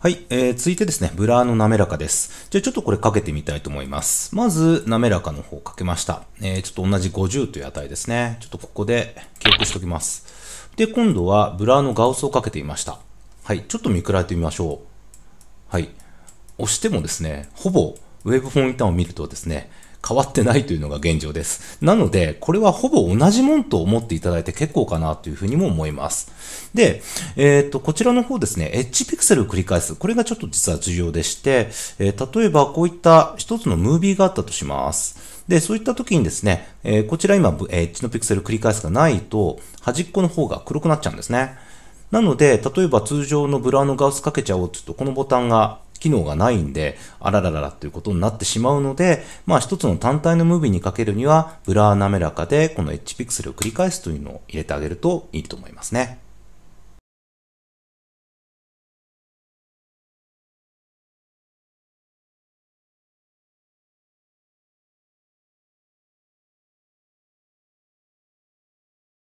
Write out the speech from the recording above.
はい、えー、続いてですね、ブラーの滑らかです。じゃあちょっとこれかけてみたいと思います。まず、滑らかの方かけました。えー、ちょっと同じ50という値ですね。ちょっとここで記憶しておきます。で、今度はブラーのガウスをかけてみました。はい、ちょっと見比べてみましょう。はい、押してもですね、ほぼウェブフォン板を見るとですね、変わってないというのが現状です。なので、これはほぼ同じもんと思っていただいて結構かなというふうにも思います。で、えっ、ー、と、こちらの方ですね、エッジピクセルを繰り返す。これがちょっと実は重要でして、えー、例えばこういった一つのムービーがあったとします。で、そういった時にですね、えー、こちら今、エッジのピクセル繰り返すがないと、端っこの方が黒くなっちゃうんですね。なので、例えば通常のブラウンのガウスかけちゃおうというと、このボタンが機能がないんで、あららららということになってしまうので、まあ一つの単体のムービーにかけるには、ブラー滑らかで、この H ピクセルを繰り返すというのを入れてあげるといいと思いますね。